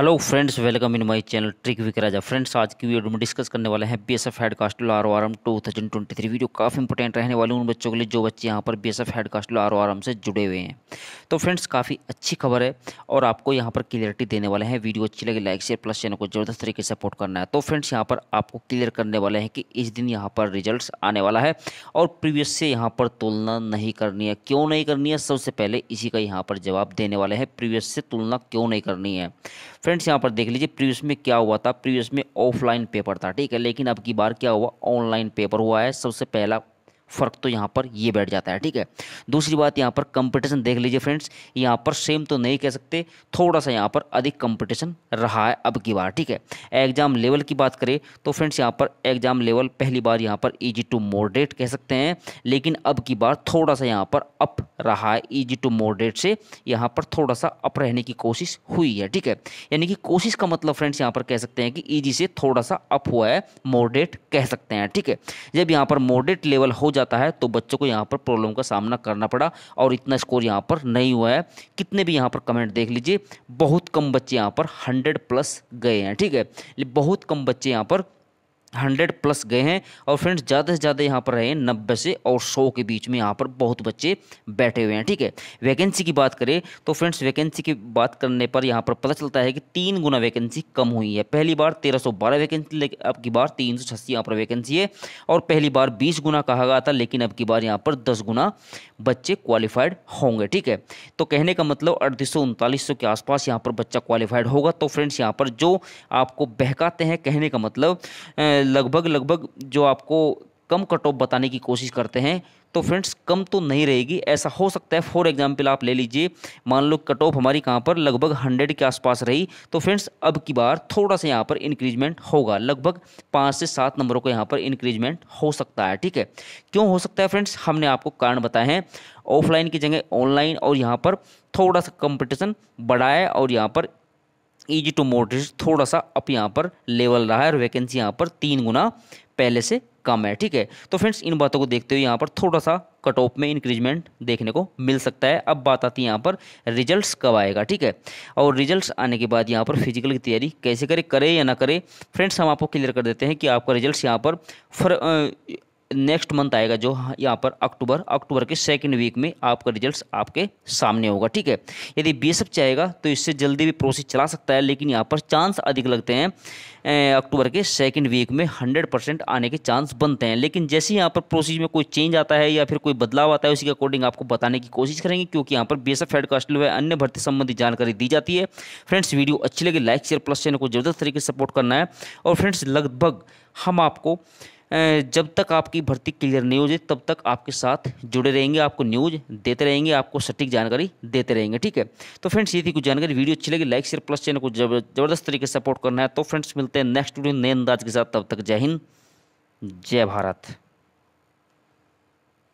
hello friends welcome in my channel trick विकराजा friends आज की वीडियो में डिस्कस करने वाले हैं B S F head constable R O R M two thousand twenty three video काफ़ी इंपॉर्टेंट रहने वाली उन बच्चों के लिए जो बच्चे यहाँ पर B S F head constable R O R M से जुड़े हुए हैं तो फ्रेंड्स काफ़ी अच्छी खबर है और आपको यहाँ पर क्लियरिटी देने वाले हैं वीडियो अच्छी लगी लाइक शेयर प्लस चैनल को जबरदस्त तरीके से सपोर्ट करना है तो फ्रेंड्स यहाँ पर आपको क्लियर करने वाले हैं कि इस दिन यहाँ पर रिजल्ट आने वाला है और प्रीवियस से यहाँ पर तुलना नहीं करनी है क्यों नहीं करनी है सबसे पहले इसी का यहाँ पर जवाब देने वाले हैं प्रीवियस से तुलना क्यों नहीं करनी है फ्रेंड्स यहाँ पर देख लीजिए प्रीवियस में क्या हुआ था प्रीवियस में ऑफलाइन पेपर था ठीक है लेकिन अब की बार क्या हुआ ऑनलाइन पेपर हुआ है सबसे पहला फ़र्क तो यहाँ पर ये बैठ जाता है ठीक है दूसरी बात यहाँ पर कंपटीशन देख लीजिए फ्रेंड्स यहाँ पर सेम तो नहीं कह सकते थोड़ा सा यहाँ पर अधिक कंपटीशन रहा है अब की बार ठीक है एग्ज़ाम लेवल की बात करें तो फ्रेंड्स यहाँ पर एग्ज़ाम लेवल पहली बार यहाँ पर ईजी टू मॉडरेट कह सकते हैं लेकिन अब की बार थोड़ा सा यहाँ पर अप रहा है ईजी टू मॉडरेट से यहाँ पर थोड़ा सा अप रहने की कोशिश हुई है ठीक है यानी कि कोशिश का मतलब फ्रेंड्स यहाँ पर कह सकते हैं कि ईजी से थोड़ा सा अप हुआ है मॉडरेट कह सकते हैं ठीक है जब यहाँ पर मॉडरेट लेवल हो जाए जाता है तो बच्चों को यहाँ पर प्रॉब्लम का सामना करना पड़ा और इतना स्कोर यहाँ पर नहीं हुआ है कितने भी यहाँ पर कमेंट देख लीजिए बहुत कम बच्चे यहाँ पर हंड्रेड प्लस गए हैं ठीक है बहुत कम बच्चे यहाँ पर हंड्रेड प्लस गए हैं और फ्रेंड्स ज़्यादा से ज़्यादा यहाँ पर रहे नब्बे से और सौ के बीच में यहाँ पर बहुत बच्चे बैठे हुए हैं ठीक है वैकेंसी की बात करें तो फ्रेंड्स वैकेंसी की बात करने पर यहाँ पर पता चलता है कि तीन गुना वैकेंसी कम हुई है पहली बार तेरह सौ बारह वैकेंसी लेकिन अब की बार तीन सौ छस्सी यहाँ पर वैकेंसी है और पहली बार बीस गुना कहा गया था लेकिन अब की बार यहाँ पर दस गुना बच्चे क्वालिफाइड होंगे ठीक है तो कहने का मतलब अड़तीस सौ उनतालीस सौ के आसपास यहाँ पर बच्चा क्वालिफाइड होगा तो फ्रेंड्स यहाँ पर जो आपको बहकाते हैं कहने का मतलब लगभग लगभग जो आपको कम कट ऑफ बताने की कोशिश करते हैं तो फ्रेंड्स कम तो नहीं रहेगी ऐसा हो सकता है फॉर एग्जाम्पल आप ले लीजिए मान लो कट ऑफ हमारी कहाँ पर लगभग हंड्रेड के आसपास रही तो फ्रेंड्स अब की बार थोड़ा सा यहाँ पर इंक्रीजमेंट होगा लगभग पाँच से सात नंबरों का यहाँ पर इंक्रीजमेंट हो सकता है ठीक है क्यों हो सकता है फ्रेंड्स हमने आपको कारण बताए हैं ऑफलाइन की जगह ऑनलाइन और यहाँ पर थोड़ा सा कंपटीशन बढ़ा है और यहाँ पर ईजी टू मोटिस थोड़ा सा अब यहाँ पर लेवल रहा है और वैकेंसी यहाँ पर तीन गुना पहले से कम है ठीक है तो फ्रेंड्स इन बातों को देखते हुए यहाँ पर थोड़ा सा कट ऑफ में इंक्रीजमेंट देखने को मिल सकता है अब बात आती है यहाँ पर रिजल्ट्स कब आएगा ठीक है और रिजल्ट्स आने के बाद यहाँ पर फिजिकल की तैयारी कैसे करें करें या ना करें फ्रेंड्स हम आपको क्लियर कर देते हैं कि आपका रिजल्ट यहाँ पर फर नेक्स्ट मंथ आएगा जो हाँ, यहाँ पर अक्टूबर अक्टूबर के सेकेंड वीक में आपका रिजल्ट आपके सामने होगा ठीक है यदि बी चाहेगा तो इससे जल्दी भी प्रोसेस चला सकता है लेकिन यहाँ पर चांस अधिक लगते हैं अक्टूबर के सेकेंड वीक में हंड्रेड परसेंट आने के चांस बनते हैं लेकिन जैसे यहाँ पर प्रोसेस में कोई चेंज आता है या फिर कोई बदलाव आता है उसी के अकॉर्डिंग आपको बताने की कोशिश करेंगे क्योंकि यहाँ पर B S F head constable व अन्य भर्ती संबंधी जानकारी दी जाती है फ्रेंड्स वीडियो अच्छी लगी लाइक शेयर प्लस चैनल को जबरदस्त तरीके से सपोर्ट करना है और फ्रेंड्स लगभग हम आपको जब तक आपकी भर्ती क्लियर नहीं हो जाए तब तक आपके साथ जुड़े रहेंगे आपको न्यूज़ देते रहेंगे आपको सटीक जानकारी देते रहेंगे ठीक है तो फ्रेंड्स ये थी कुछ जानकारी वीडियो अच्छी लगी लाइक शेयर प्लस चैनल को जबरदस्त तरीके से सपोर्ट करना है तो फ्रेंड्स मिलते हैं नेक्स्ट वीडियो नए अंदाज के साथ तब तक जय हिंद जय भारत